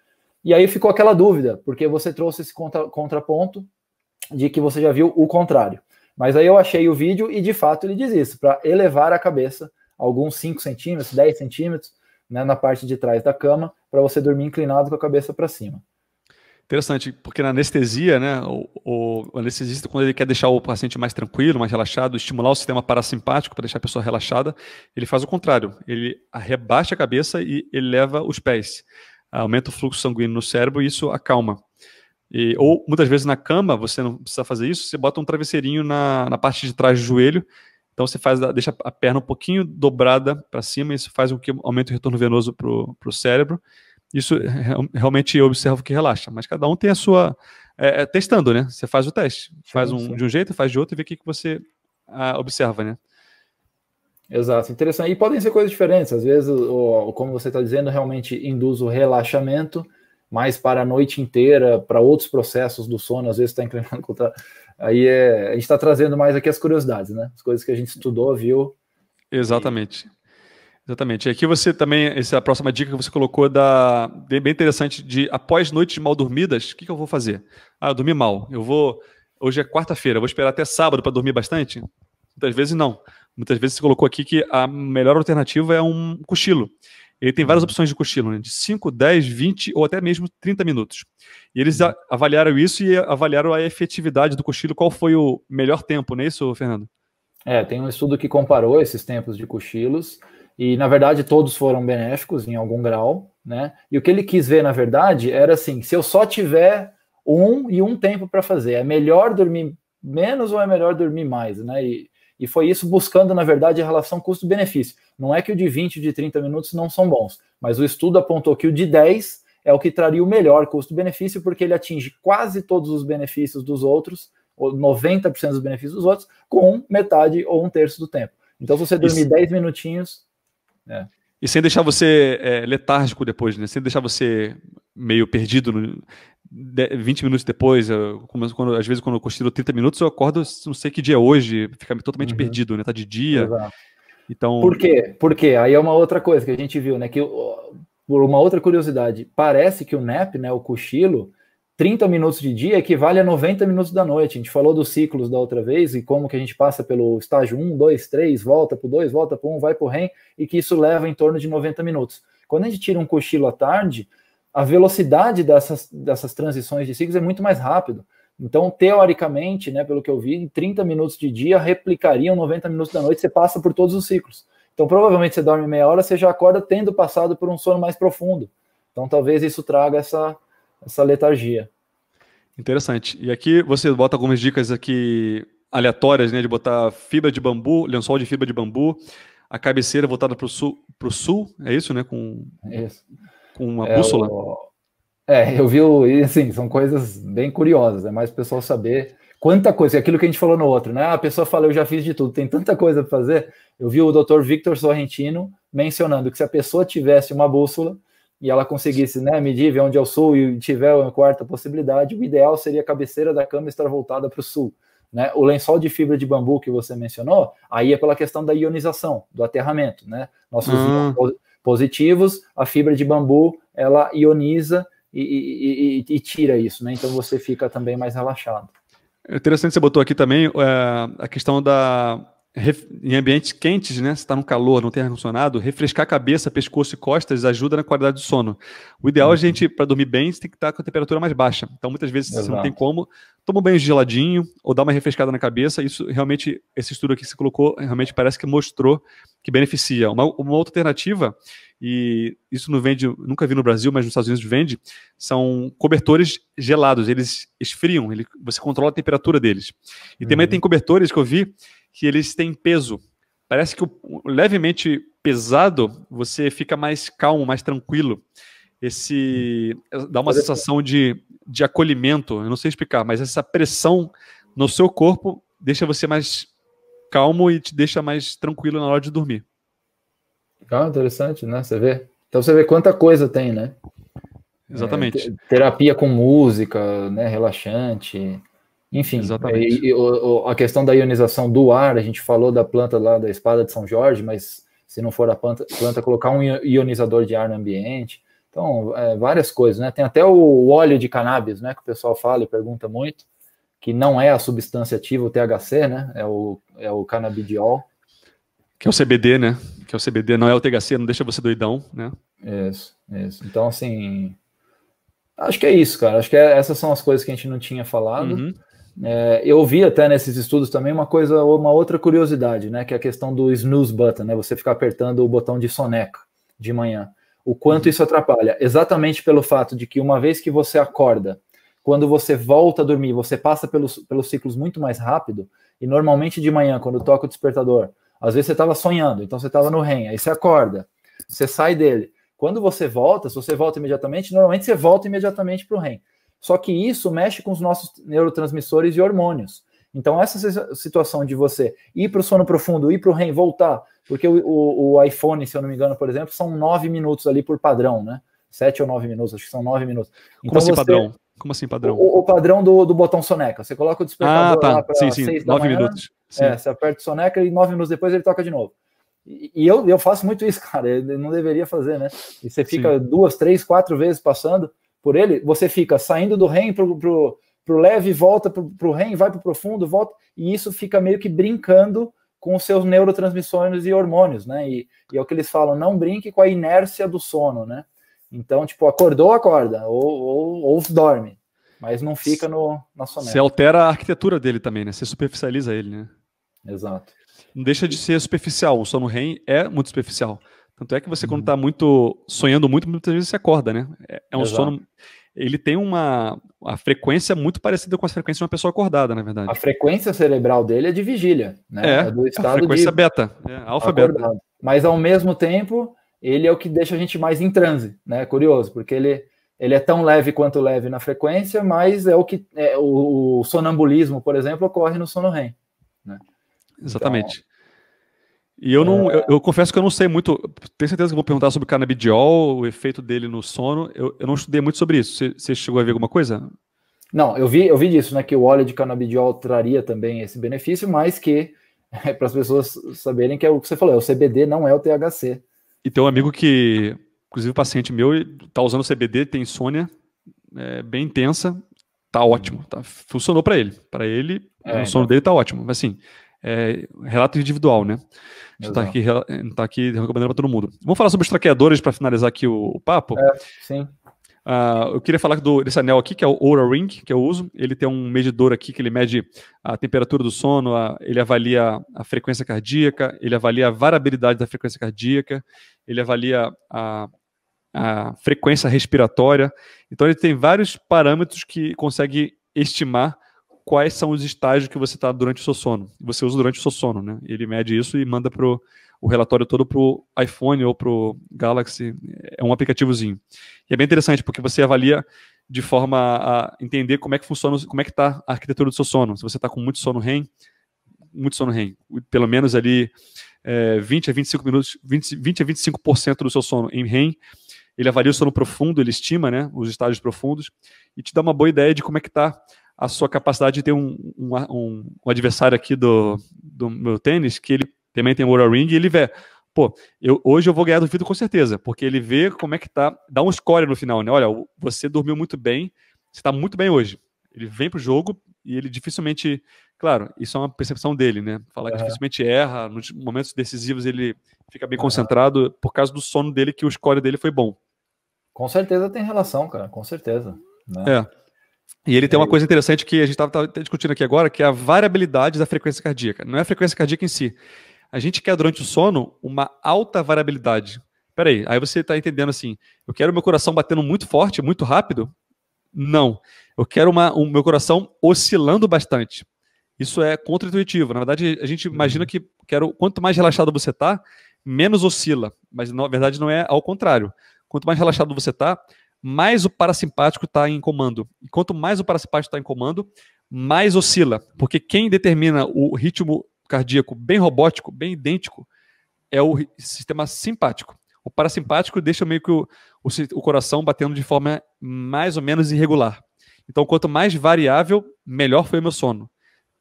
Speaker 2: E aí ficou aquela dúvida, porque você trouxe esse contra, contraponto de que você já viu o contrário. Mas aí eu achei o vídeo e de fato ele diz isso, para elevar a cabeça alguns 5 centímetros, 10 centímetros, né, na parte de trás da cama, para você dormir inclinado com a cabeça para cima.
Speaker 1: Interessante, porque na anestesia, né, o, o, anestesista, quando ele quer deixar o paciente mais tranquilo, mais relaxado, estimular o sistema parasimpático para deixar a pessoa relaxada, ele faz o contrário. Ele rebaixa a cabeça e eleva os pés. Aumenta o fluxo sanguíneo no cérebro e isso acalma. E, ou muitas vezes na cama, você não precisa fazer isso, você bota um travesseirinho na, na parte de trás do joelho, então você faz, deixa a perna um pouquinho dobrada para cima, isso faz com que aumente o retorno venoso para o cérebro isso realmente eu observo que relaxa, mas cada um tem a sua. É, é testando, né? Você faz o teste. Faz um de um jeito, faz de outro e vê o que, que você ah, observa, né?
Speaker 2: Exato, interessante. E podem ser coisas diferentes. Às vezes, o, como você está dizendo, realmente induz o relaxamento, mas para a noite inteira, para outros processos do sono, às vezes está inclinando contra. Aí é, a gente está trazendo mais aqui as curiosidades, né? As coisas que a gente estudou, viu.
Speaker 1: Exatamente. E Exatamente. E aqui você também, essa é a próxima dica que você colocou da bem interessante de após noites mal dormidas, o que, que eu vou fazer? Ah, eu dormi mal. Eu vou. Hoje é quarta-feira, vou esperar até sábado para dormir bastante? Muitas vezes não. Muitas vezes você colocou aqui que a melhor alternativa é um cochilo. Ele tem várias uhum. opções de cochilo, né? de 5, 10, 20 ou até mesmo 30 minutos. E eles uhum. avaliaram isso e avaliaram a efetividade do cochilo, qual foi o melhor tempo, não é isso, Fernando?
Speaker 2: É, tem um estudo que comparou esses tempos de cochilos e na verdade todos foram benéficos em algum grau, né? E o que ele quis ver na verdade era assim: se eu só tiver um e um tempo para fazer, é melhor dormir menos ou é melhor dormir mais, né? E, e foi isso buscando, na verdade, a relação custo-benefício. Não é que o de 20 e de 30 minutos não são bons, mas o estudo apontou que o de 10 é o que traria o melhor custo-benefício, porque ele atinge quase todos os benefícios dos outros, ou 90% dos benefícios dos outros, com metade ou um terço do tempo. Então, se você dormir isso. 10 minutinhos, é.
Speaker 1: E sem deixar você é, letárgico depois, né? Sem deixar você meio perdido no, de, 20 minutos depois. Eu, como, quando, às vezes, quando eu cochilo 30 minutos, eu acordo, não sei que dia é hoje, fica totalmente uhum. perdido, né? Tá de dia. Exato. Então... Por
Speaker 2: quê? Porque aí é uma outra coisa que a gente viu, né? Que por uma outra curiosidade, parece que o nap, né, o cochilo, 30 minutos de dia equivale a 90 minutos da noite. A gente falou dos ciclos da outra vez e como que a gente passa pelo estágio 1, 2, 3, volta para o 2, volta para o 1, vai para o REM e que isso leva em torno de 90 minutos. Quando a gente tira um cochilo à tarde, a velocidade dessas, dessas transições de ciclos é muito mais rápido. Então, teoricamente, né, pelo que eu vi, 30 minutos de dia replicariam 90 minutos da noite, você passa por todos os ciclos. Então, provavelmente você dorme meia hora, você já acorda tendo passado por um sono mais profundo. Então, talvez isso traga essa essa letargia.
Speaker 1: Interessante. E aqui você bota algumas dicas aqui aleatórias, né, de botar fibra de bambu, lençol de fibra de bambu, a cabeceira voltada para o sul, pro sul, é isso, né, com, isso. com uma é bússola? O...
Speaker 2: É, eu vi, o... e assim, são coisas bem curiosas, é mais o pessoal saber quanta coisa, é aquilo que a gente falou no outro, né? Ah, a pessoa fala, eu já fiz de tudo, tem tanta coisa para fazer. Eu vi o doutor Victor Sorrentino mencionando que se a pessoa tivesse uma bússola, e ela conseguisse né, medir ver onde eu sou e tiver a quarta possibilidade, o ideal seria a cabeceira da cama estar voltada para o sul. Né? O lençol de fibra de bambu que você mencionou, aí é pela questão da ionização, do aterramento. Né? Nossos ah. positivos, a fibra de bambu, ela ioniza e, e, e, e tira isso, né? então você fica também mais relaxado.
Speaker 1: Interessante você botou aqui também é, a questão da em ambientes quentes, né? Se está no calor, não tem ar-condicionado, refrescar a cabeça, pescoço e costas ajuda na qualidade do sono. O ideal é a uhum. gente, para dormir bem, você tem que estar tá com a temperatura mais baixa. Então, muitas vezes, se não tem como, toma um banho geladinho ou dá uma refrescada na cabeça. Isso realmente, esse estudo aqui que você colocou, realmente parece que mostrou que beneficia. Uma, uma outra alternativa e isso não vende, nunca vi no Brasil, mas nos Estados Unidos vende, são cobertores gelados, eles esfriam, ele, você controla a temperatura deles. E uhum. também tem cobertores que eu vi que eles têm peso. Parece que o, levemente pesado, você fica mais calmo, mais tranquilo. Esse dá uma sensação de, de acolhimento, eu não sei explicar, mas essa pressão no seu corpo deixa você mais calmo e te deixa mais tranquilo na hora de dormir.
Speaker 2: Legal, interessante, né? Você vê. Então você vê quanta coisa tem, né? É, Exatamente. É, terapia com música, né? Relaxante. Enfim, Exatamente. E, e, o, a questão da ionização do ar, a gente falou da planta lá da espada de São Jorge, mas se não for a planta, planta colocar um ionizador de ar no ambiente. Então, é, várias coisas, né? Tem até o óleo de cannabis, né? Que o pessoal fala e pergunta muito, que não é a substância ativa, o THC, né? É o, é o canabidiol.
Speaker 1: Que é o CBD, né? que é o CBD, não é o THC, não deixa você doidão, né?
Speaker 2: Isso, isso. Então, assim, acho que é isso, cara. Acho que é, essas são as coisas que a gente não tinha falado. Uhum. É, eu vi até nesses estudos também uma coisa, uma outra curiosidade, né? Que é a questão do snooze button, né? Você ficar apertando o botão de soneca de manhã. O quanto uhum. isso atrapalha? Exatamente pelo fato de que uma vez que você acorda, quando você volta a dormir, você passa pelos, pelos ciclos muito mais rápido, e normalmente de manhã, quando toca o despertador, às vezes você estava sonhando, então você estava no REM, aí você acorda, você sai dele. Quando você volta, se você volta imediatamente, normalmente você volta imediatamente para o REM. Só que isso mexe com os nossos neurotransmissores e hormônios. Então, essa situação de você ir para o sono profundo, ir para o REM, voltar, porque o, o, o, iPhone, se eu não me engano, por exemplo, são nove minutos ali por padrão, né? Sete ou nove minutos, acho que são nove minutos. Então, Como assim, você... padrão?
Speaker 1: Como assim padrão? O,
Speaker 2: o padrão do, do, botão soneca. Você coloca o despertador ah, tá. lá para sim. Seis nove manhã, minutos. É, sim. É, você aperta o soneca e nove minutos depois ele toca de novo. E, eu, eu faço muito isso, cara. Eu não deveria fazer, né? E você fica sim. duas, três, quatro vezes passando por ele. Você fica saindo do REM pro, pro, pro leve, volta pro, pro REM, vai pro profundo, volta. E isso fica meio que brincando com os seus neurotransmissores e hormônios, né? E, e, é o que eles falam, não brinque com a inércia do sono, né? Então, tipo, acordou, acorda, ou, ou, ou dorme, mas não fica no, na soneca. Você
Speaker 1: altera a arquitetura dele também, né? Você superficializa ele, né? Exato. Não deixa de ser superficial, o sono REM é muito superficial. Tanto é que você, quando está uhum. muito sonhando muito, muitas vezes você acorda, né? É, é, um Exato. sono. Ele tem uma a frequência muito parecida com a frequência de uma pessoa acordada, na verdade. A
Speaker 2: frequência cerebral dele é de vigília, né? É, é do estado a frequência de... beta, é, alfa acordado. beta. Mas ao mesmo tempo, ele é o que deixa a gente mais em transe, né? Curioso, porque ele, ele é tão leve quanto leve na frequência, mas é o que é, o, o sonambulismo, por exemplo, ocorre no sono REM. Né?
Speaker 1: Exatamente. Então, e eu não, é... eu, eu, confesso que eu não sei muito. Tenho certeza que vou perguntar sobre o canabidiol, o efeito dele no sono. Eu, eu não estudei muito sobre isso. Você, chegou a ver alguma coisa?
Speaker 2: Não, eu vi, eu vi disso, né? Que o óleo de canabidiol traria também esse benefício, mas que é para as pessoas saberem que é o que você falou, é o CBD não é o THC,
Speaker 1: e tem um amigo que, inclusive, um paciente meu, está usando CBD, tem insônia é, bem intensa, tá ótimo, tá, funcionou para ele. Para ele, é, o sono né? dele tá ótimo. Mas assim, é, relato individual, né? A gente tá aqui, tá aqui recomendando para todo mundo. Vamos falar sobre os traqueadores para finalizar aqui o, o
Speaker 2: papo? É, sim.
Speaker 1: Uh, eu queria falar do, desse anel aqui, que é o Oura Ring, que eu uso. Ele tem um medidor aqui que ele mede a temperatura do sono, a, ele avalia a frequência cardíaca, ele avalia a variabilidade da frequência cardíaca, ele avalia a, a frequência respiratória. Então, ele tem vários parâmetros que consegue estimar quais são os estágios que você está durante o seu sono. Você usa durante o seu sono, né? Ele mede isso e manda pro o relatório todo pro iPhone ou pro Galaxy. É um aplicativozinho. E é bem interessante porque você avalia de forma a entender como é que funciona, como é que está a arquitetura do seu sono. Se você está com muito sono REM, muito sono REM, pelo menos ali é, 20 a 25 minutos, 20, 20 a 25% do seu sono em REM, ele avalia o sono profundo, ele estima, né, os estágios profundos e te dá uma boa ideia de como é que está a sua capacidade de ter um, um, um, adversário aqui do, do meu tênis, que ele também tem World Ring, e ele vê, pô, eu, hoje eu vou ganhar do Vitor com certeza, porque ele vê como é que tá, dá um score no final, né? Olha, você dormiu muito bem, você tá muito bem hoje. Ele vem pro jogo e ele dificilmente, claro, isso é uma percepção dele, né? Falar uhum. que dificilmente erra, nos momentos decisivos ele fica bem uhum. concentrado por causa do sono dele que o score dele foi bom.
Speaker 2: Com certeza tem relação, cara, com certeza. Né?
Speaker 1: É. E ele tem uma é. coisa interessante que a gente estava discutindo aqui agora, que é a variabilidade da frequência cardíaca. Não é a frequência cardíaca em si. A gente quer durante o sono uma alta variabilidade. Peraí, aí você está entendendo assim: eu quero meu coração batendo muito forte, muito rápido? Não. Eu quero uma, o um, meu coração oscilando bastante. Isso é contra-intuitivo. Na verdade, a gente imagina uhum. que quero, quanto mais relaxado você está, menos oscila. Mas na verdade não é ao contrário. Quanto mais relaxado você está, mais o parasimpático está em comando. E quanto mais o parasimpático está em comando, mais oscila. Porque quem determina o ritmo cardíaco bem robótico, bem idêntico, é o sistema simpático. O parasimpático deixa meio que o, o, o coração batendo de forma mais ou menos irregular. Então, quanto mais variável, melhor foi o meu sono.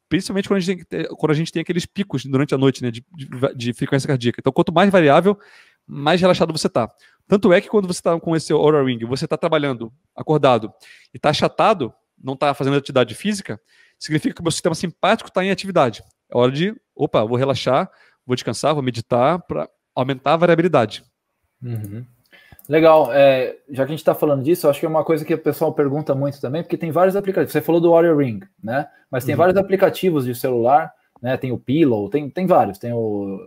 Speaker 1: Principalmente quando a gente tem, quando a gente tem aqueles picos durante a noite né, de, de, de frequência cardíaca. Então, quanto mais variável, mais relaxado você está. Tanto é que quando você está com esse Aura Ring, você está trabalhando acordado e está achatado, não está fazendo atividade física, significa que o meu sistema simpático está em atividade. É hora de, opa, vou relaxar, vou descansar, vou meditar para aumentar a variabilidade.
Speaker 2: Uhum. Legal, é, já que a gente está falando disso, eu acho que é uma coisa que o pessoal pergunta muito também, porque tem vários aplicativos. Você falou do Warrior Ring, né? Mas tem uhum. vários aplicativos de celular, né? Tem o Pillow, tem, tem vários, tem o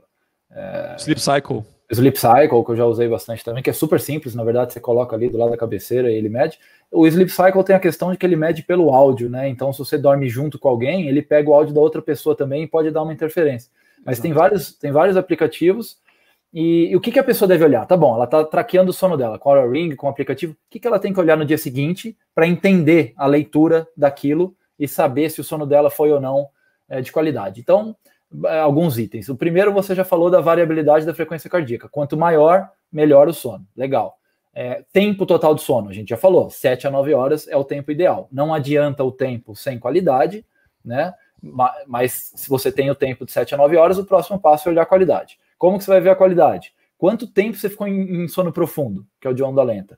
Speaker 2: é... Sleep Cycle. Sleep Cycle, que eu já usei bastante também, que é super simples, na verdade, você coloca ali do lado da cabeceira e ele mede. O Sleep Cycle tem a questão de que ele mede pelo áudio, né? Então, se você dorme junto com alguém, ele pega o áudio da outra pessoa também e pode dar uma interferência. Mas tem vários, tem vários aplicativos. E, e o que, que, a pessoa deve olhar? Tá bom, ela tá traqueando o sono dela com o Ring, com o aplicativo. O que, que ela tem que olhar no dia seguinte para entender a leitura daquilo e saber se o sono dela foi ou não é, de qualidade? Então, é, alguns itens. O primeiro você já falou da variabilidade da frequência cardíaca. Quanto maior, melhor o sono. Legal. É, tempo total de sono, a gente já falou, 7 a 9 horas é o tempo ideal. Não adianta o tempo sem qualidade, né? Mas se você tem o tempo de 7 a 9 horas, o próximo passo é olhar a qualidade. Como que você vai ver a qualidade? Quanto tempo você ficou em, em sono profundo, que é o de onda lenta?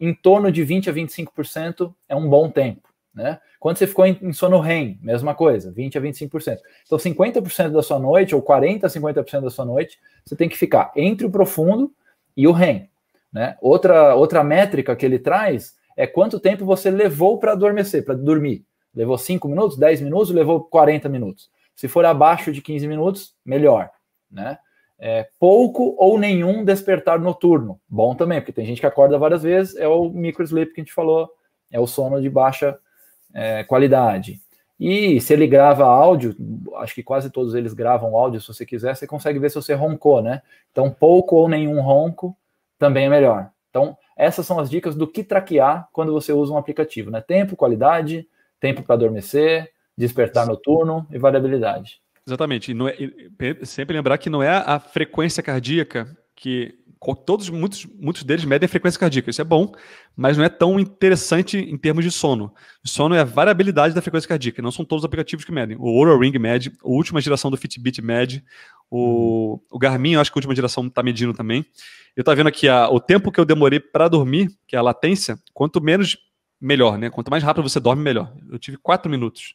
Speaker 2: Em torno de 20 a 25% é um bom tempo. Né? Quando você ficou em, sono REM, mesma coisa, 20 a 25%. Então, 50% da sua noite, ou 40 a 50% da sua noite, você tem que ficar entre o profundo e o REM. Né? Outra, outra métrica que ele traz é quanto tempo você levou para adormecer, para dormir. Levou 5 minutos, 10 minutos, levou 40 minutos. Se for abaixo de 15 minutos, melhor. Né? É, pouco ou nenhum despertar noturno. Bom também, porque tem gente que acorda várias vezes, é o micro sleep que a gente falou, é o sono de baixa é, qualidade. E se ele grava áudio, acho que quase todos eles gravam áudio, se você quiser, você consegue ver se você roncou, né? Então, pouco ou nenhum ronco também é melhor. Então, essas são as dicas do que traquear quando você usa um aplicativo, né? Tempo, qualidade, tempo para adormecer, despertar noturno e variabilidade.
Speaker 1: Exatamente. E é, sempre lembrar que não é a frequência cardíaca que todos muitos, muitos deles medem a frequência cardíaca. Isso é bom, mas não é tão interessante em termos de sono. O sono é a variabilidade da frequência cardíaca. Não são todos os aplicativos que medem. O Oura Ring mede, a última geração do Fitbit mede, o, o Garmin, acho que a última geração está medindo também. Eu estou vendo aqui a, o tempo que eu demorei para dormir, que é a latência. Quanto menos, melhor, né? Quanto mais rápido você dorme, melhor. Eu tive quatro minutos.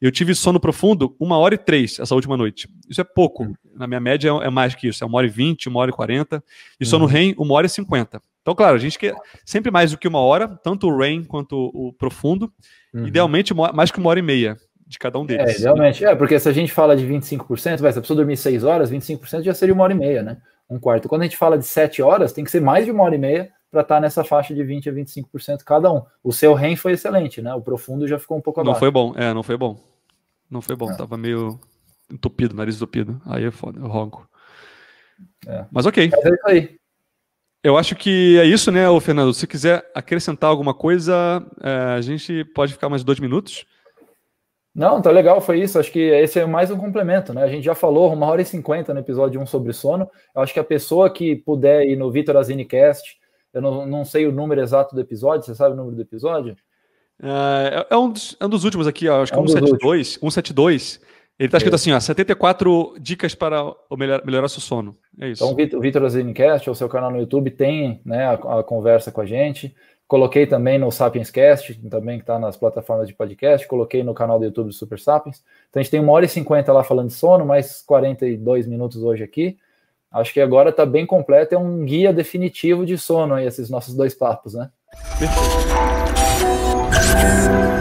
Speaker 1: Eu tive sono profundo uma hora e três essa última noite. Isso é pouco na minha média, é mais que isso, é uma hora e vinte, uma hora e quarenta, e só uhum. no REM, uma hora e cinquenta. Então, claro, a gente quer sempre mais do que uma hora, tanto o
Speaker 2: REM quanto o profundo, uhum. idealmente mais que uma hora e meia de cada um é, deles. É, realmente, é, porque se a gente fala de 25%, vai, se a pessoa dormir seis horas, 25% já seria uma hora e meia, né? Um quarto. Quando a gente fala de sete horas, tem que ser mais de uma hora e meia para estar tá nessa faixa de 20 a 25% cada um. O seu REM foi excelente, né? O profundo já ficou um pouco abaixo. Não foi
Speaker 1: bom, é, não foi bom. Não foi bom, é. tava meio entupido, nariz entupido. Aí é foda, eu ronco.
Speaker 2: É. Mas ok.
Speaker 1: Mas é isso aí. Eu acho que é isso, né, o Fernando? Se quiser acrescentar alguma coisa, é, a gente pode ficar mais dois minutos.
Speaker 2: Não, tá legal, foi isso. Acho que esse é mais um complemento, né? A gente já falou uma hora e cinquenta no episódio 1 sobre sono. Eu acho que a pessoa que puder ir no Vitor Azinecast eu não, não, sei o número exato do episódio, você sabe o número do episódio?
Speaker 1: É, é, é um, dos, é um, dos, últimos aqui, ó, acho que é um 172. 172 ele está escrito é. assim, ó, 74 dicas para melhor, melhorar seu sono. É isso. Então, o Vitor
Speaker 2: Zincast, o seu canal no YouTube, tem né, a, a, conversa com a gente. Coloquei também no Sapiens Cast, também que está nas plataformas de podcast. Coloquei no canal do YouTube do Super Sapiens. Então, a gente tem uma hora e cinquenta lá falando de sono, mais 42 minutos hoje aqui. Acho que agora está bem completo. É um guia definitivo de sono aí, esses nossos dois papos, né? Perfeito.